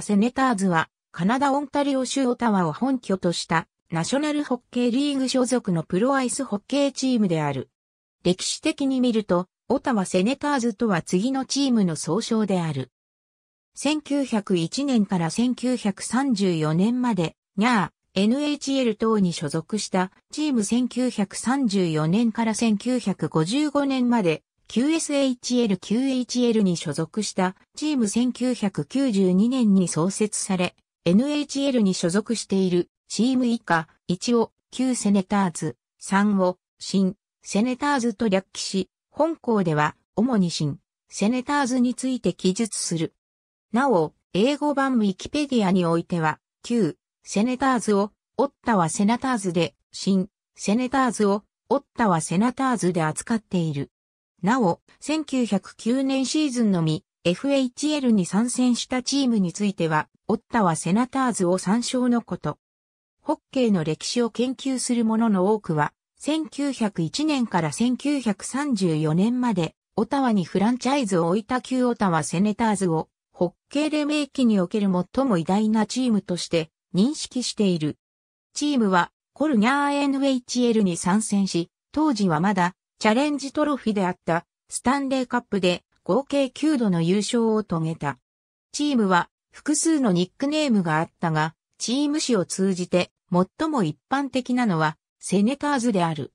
セネターズは、カナダ・オンタリオ州オタワを本拠とした、ナショナルホッケーリーグ所属のプロアイスホッケーチームである。歴史的に見ると、オタワ・セネターズとは次のチームの総称である。1901年から1934年まで、ニャー、NHL 等に所属した、チーム1934年から1955年まで、QSHL-QHL に所属したチーム1992年に創設され、NHL に所属しているチーム以下1を旧セネターズ、3を新セネターズと略記し、本校では主に新セネターズについて記述する。なお、英語版ウィキペディアにおいては、旧セネターズをオッタはセナターズで、新セネターズをオッタはセナターズで扱っている。なお、1909年シーズンのみ、FHL に参戦したチームについては、オッタワセナターズを参照のこと。ホッケーの歴史を研究する者の多くは、1901年から1934年まで、オタワにフランチャイズを置いた旧オタワセネターズを、ホッケーで、明期における最も偉大なチームとして認識している。チームは、コルニャー NHL に参戦し、当時はまだチャレンジトロフィーであったスタンレーカップで合計9度の優勝を遂げた。チームは複数のニックネームがあったが、チーム史を通じて最も一般的なのはセネターズである。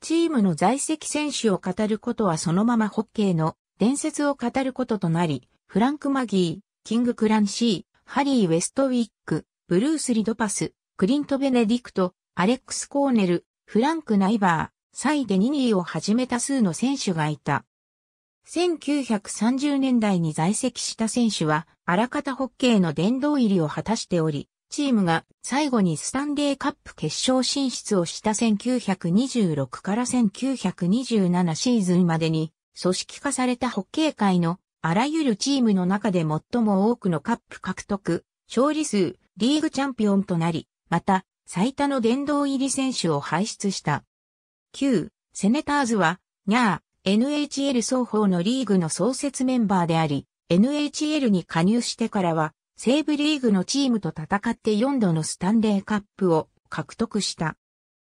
チームの在籍選手を語ることはそのままホッケーの伝説を語ることとなり、フランク・マギー、キング・クランシー、ハリー・ウェストウィック、ブルース・リドパス、クリント・ベネディクト、アレックス・コーネル、フランク・ナイバー、サイ・デニニーをはじめ多数の選手がいた。1930年代に在籍した選手は、あらかたホッケーの殿堂入りを果たしており、チームが最後にスタンデーカップ決勝進出をした1926から1927シーズンまでに、組織化されたホッケー界のあらゆるチームの中で最も多くのカップ獲得、勝利数、リーグチャンピオンとなり、また、最多の殿堂入り選手を輩出した。旧セネターズは、ニャー、NHL 双方のリーグの創設メンバーであり、NHL に加入してからは、西部リーグのチームと戦って4度のスタンレーカップを獲得した。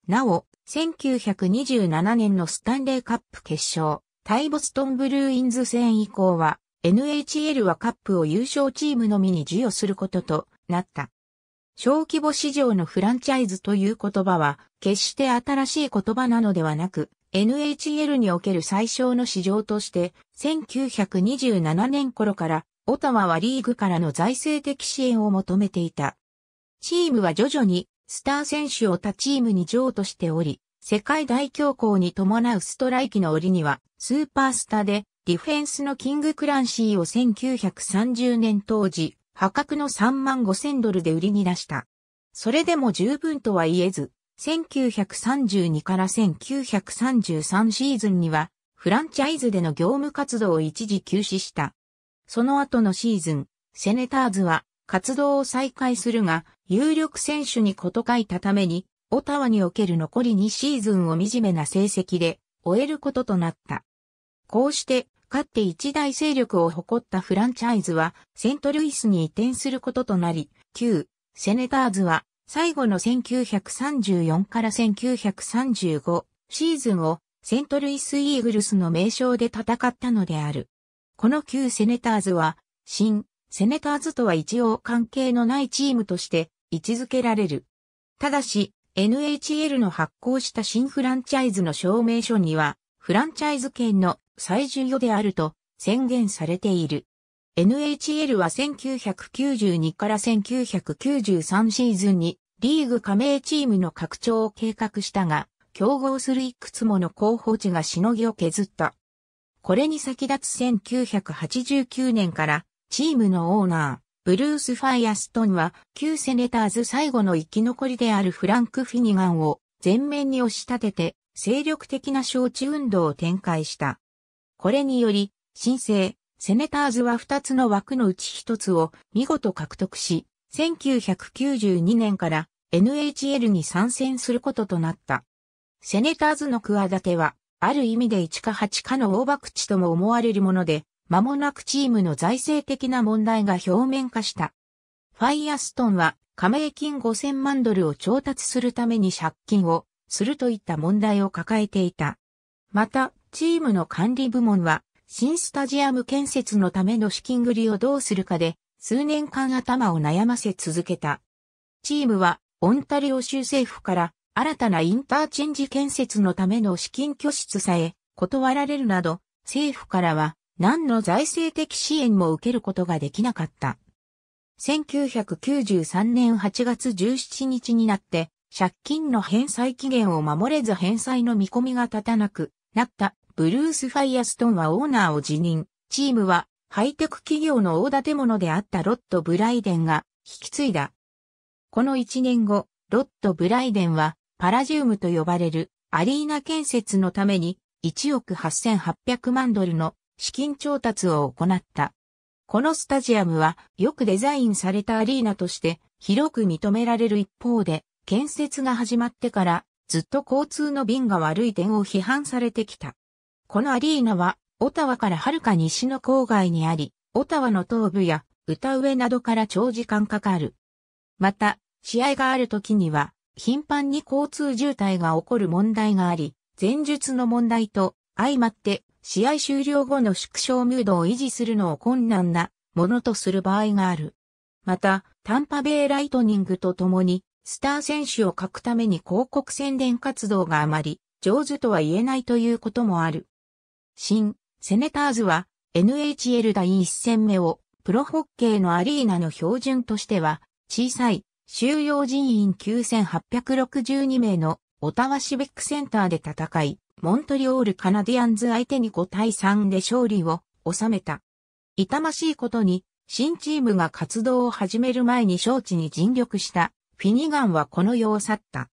なお、1927年のスタンレーカップ決勝、対ボストンブルーインズ戦以降は、NHL はカップを優勝チームのみに授与することとなった。小規模市場のフランチャイズという言葉は、決して新しい言葉なのではなく、NHL における最小の市場として、1927年頃から、オタワはリーグからの財政的支援を求めていた。チームは徐々に、スター選手を他チームに譲渡しており、世界大恐慌に伴うストライキの折には、スーパースターで、ディフェンスのキング・クランシーを1930年当時、破格の3万5千ドルで売りに出した。それでも十分とは言えず、1932から1933シーズンには、フランチャイズでの業務活動を一時休止した。その後のシーズン、セネターズは活動を再開するが、有力選手に事書いたために、オタワにおける残り2シーズンを惨めな成績で終えることとなった。こうして、かって一大勢力を誇ったフランチャイズはセントルイスに移転することとなり、旧セネターズは最後の1934から1935シーズンをセントルイスイーグルスの名称で戦ったのである。この旧セネターズは新セネターズとは一応関係のないチームとして位置づけられる。ただし、NHL の発行した新フランチャイズの証明書には、フランチャイズ権の最重要であると宣言されている。NHL は1992から1993シーズンにリーグ加盟チームの拡張を計画したが、競合するいくつもの候補地がしのぎを削った。これに先立つ1989年からチームのオーナー、ブルース・ファイアストンは旧セネターズ最後の生き残りであるフランク・フィニガンを前面に押し立てて精力的な招致運動を展開した。これにより、新生、セネターズは2つの枠のうち1つを見事獲得し、1992年から NHL に参戦することとなった。セネターズの企ては、ある意味で1か8かの大博打とも思われるもので、間もなくチームの財政的な問題が表面化した。ファイアストンは加盟金5000万ドルを調達するために借金をするといった問題を抱えていた。また、チームの管理部門は、新スタジアム建設のための資金繰りをどうするかで、数年間頭を悩ませ続けた。チームは、オンタリオ州政府から新たなインターチェンジ建設のための資金拠出さえ断られるなど、政府からは何の財政的支援も受けることができなかった。1993年8月17日になって、借金の返済期限を守れず返済の見込みが立たなくなったブルース・ファイアストンはオーナーを辞任、チームはハイテク企業の大建物であったロット・ブライデンが引き継いだ。この1年後、ロット・ブライデンはパラジウムと呼ばれるアリーナ建設のために1億8800万ドルの資金調達を行った。このスタジアムはよくデザインされたアリーナとして広く認められる一方で、建設が始まってからずっと交通の便が悪い点を批判されてきた。このアリーナは、オタワからはるか西の郊外にあり、オタワの東部や歌上などから長時間かかる。また、試合がある時には、頻繁に交通渋滞が起こる問題があり、前述の問題と相まって試合終了後の縮小ムードを維持するのを困難なものとする場合がある。また、タンパベイライトニングと共に、スター選手を書くために広告宣伝活動があまり上手とは言えないということもある。新、セネターズは NHL 第1戦目をプロホッケーのアリーナの標準としては小さい収容人員9862名のオタワシベックセンターで戦い、モントリオールカナディアンズ相手に5対3で勝利を収めた。痛ましいことに新チームが活動を始める前に招致に尽力したフィニガンはこの世を去った。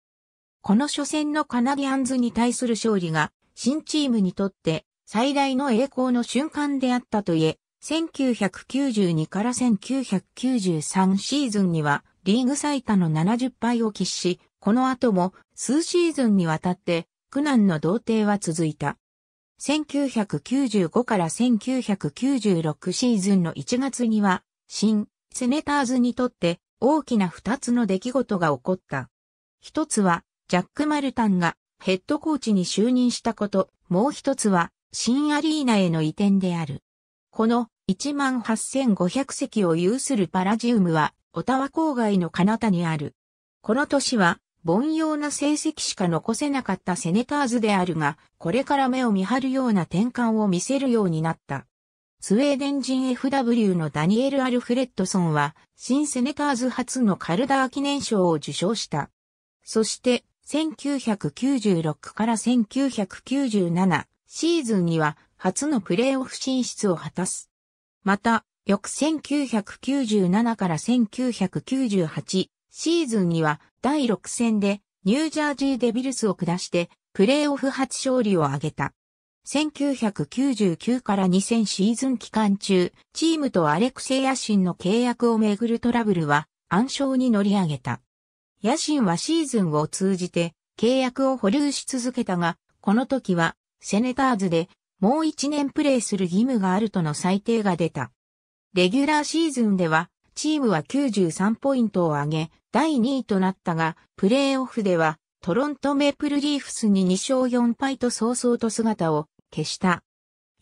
この初戦のカナディアンズに対する勝利が新チームにとって最大の栄光の瞬間であったといえ、1992から1993シーズンにはリーグ最多の70敗を喫し、この後も数シーズンにわたって苦難の童貞は続いた。1995から1996シーズンの1月には、新セネターズにとって大きな2つの出来事が起こった。一つは、ジャック・マルタンがヘッドコーチに就任したこと、もう一つは、新アリーナへの移転である。この18,500席を有するパラジウムは、オタワ郊外の彼方にある。この年は、凡庸な成績しか残せなかったセネターズであるが、これから目を見張るような転換を見せるようになった。スウェーデン人 FW のダニエル・アルフレッドソンは、新セネターズ初のカルダー記念賞を受賞した。そして、1996から1997、シーズンには初のプレーオフ進出を果たす。また、翌1997から1998シーズンには第6戦でニュージャージーデビルスを下してプレーオフ初勝利を挙げた。1999から2000シーズン期間中、チームとアレクセイ・ヤシンの契約をめぐるトラブルは暗礁に乗り上げた。ヤシンはシーズンを通じて契約を保留し続けたが、この時はセネターズでもう1年プレーする義務があるとの裁定が出た。レギュラーシーズンではチームは93ポイントを上げ、第2位となったが、プレーオフではトロントメープルリーフスに2勝4敗と早々と姿を消した。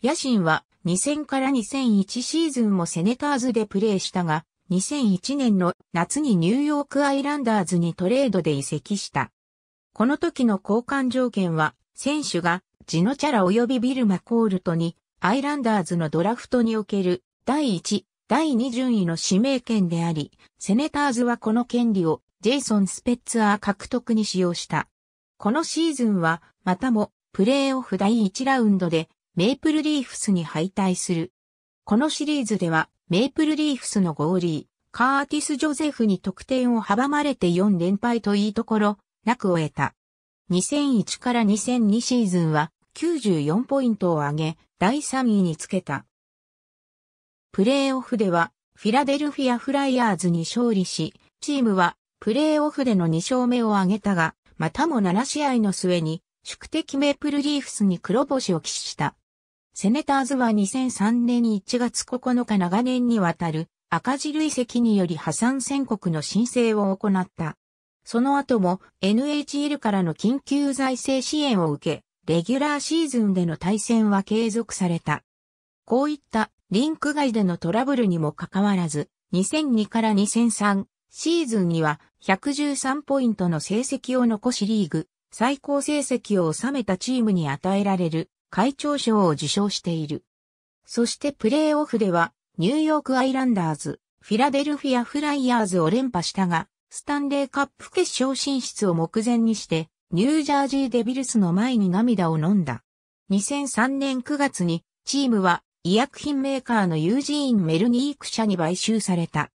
野心は2000から2001シーズンもセネターズでプレーしたが、2001年の夏にニューヨークアイランダーズにトレードで移籍した。この時の交換条件は、選手がジノチャラ及びビルマ・コールトに、アイランダーズのドラフトにおける第1、第2順位の指名権であり、セネターズはこの権利をジェイソン・スペッツアー獲得に使用した。このシーズンは、またも、プレーオフ第1ラウンドで、メイプルリーフスに敗退する。このシリーズでは、メイプルリーフスのゴーリー、カーティス・ジョゼフに得点を阻まれて4連敗といいところ、なく終えた。2001から2002シーズンは、94ポイントを上げ、第3位につけた。プレーオフでは、フィラデルフィア・フライヤーズに勝利し、チームはプレーオフでの2勝目を挙げたが、またも7試合の末に宿敵メープルリーフスに黒星を喫した。セネターズは2003年1月9日長年にわたる赤字累積により破産宣告の申請を行った。その後も NHL からの緊急財政支援を受け、レギュラーシーズンでの対戦は継続された。こういったリンク外でのトラブルにもかかわらず、2002から2003シーズンには113ポイントの成績を残しリーグ最高成績を収めたチームに与えられる会長賞を受賞している。そしてプレーオフではニューヨークアイランダーズ、フィラデルフィアフライヤーズを連覇したが、スタンレーカップ決勝進出を目前にしてニュージャージーデビルスの前に涙を飲んだ。2003年9月にチームは医薬品メーカーのユージーン・メルニーク社に買収された。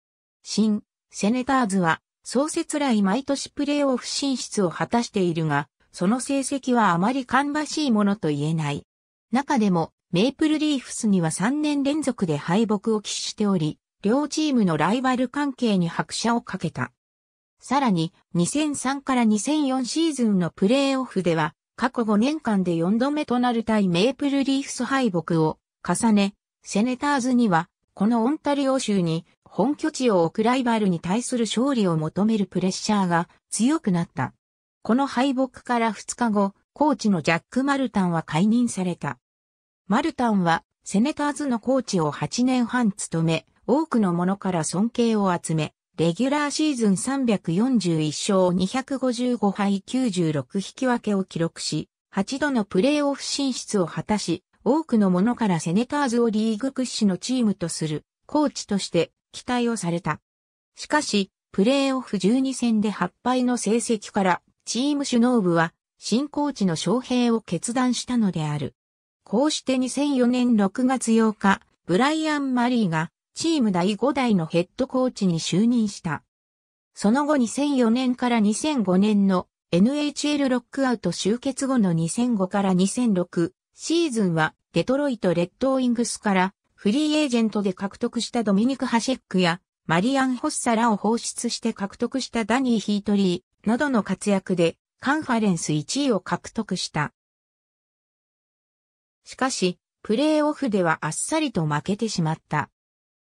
新、セネターズは創設来毎年プレーオフ進出を果たしているが、その成績はあまり芳しいものと言えない。中でも、メイプルリーフスには3年連続で敗北を喫しており、両チームのライバル関係に拍車をかけた。さらに2003から2004シーズンのプレーオフでは過去5年間で4度目となる対メープルリーフス敗北を重ね、セネターズにはこのオンタリオ州に本拠地を置くライバルに対する勝利を求めるプレッシャーが強くなった。この敗北から2日後、コーチのジャック・マルタンは解任された。マルタンはセネターズのコーチを8年半務め、多くの者から尊敬を集め、レギュラーシーズン341勝255敗96引き分けを記録し、8度のプレーオフ進出を果たし、多くの者からセネターズをリーグ屈指のチームとする、コーチとして期待をされた。しかし、プレーオフ12戦で8敗の成績から、チーム首脳部は、新コーチの招聘を決断したのである。こうして2004年6月8日、ブライアン・マリーがチーム第5代のヘッドコーチに就任した。その後2004年から2005年の NHL ロックアウト終結後の2005から2006シーズンはデトロイト・レッドウィングスからフリーエージェントで獲得したドミニク・ハシェックやマリアン・ホッサらを放出して獲得したダニー・ヒートリーなどの活躍でカンファレンス1位を獲得した。しかし、プレーオフではあっさりと負けてしまった。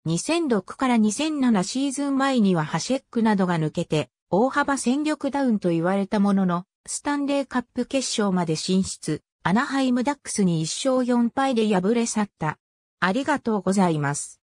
2006から2007シーズン前にはハシェックなどが抜けて、大幅戦力ダウンと言われたものの、スタンレーカップ決勝まで進出、アナハイムダックスに1勝4敗で敗れ去った。ありがとうございます。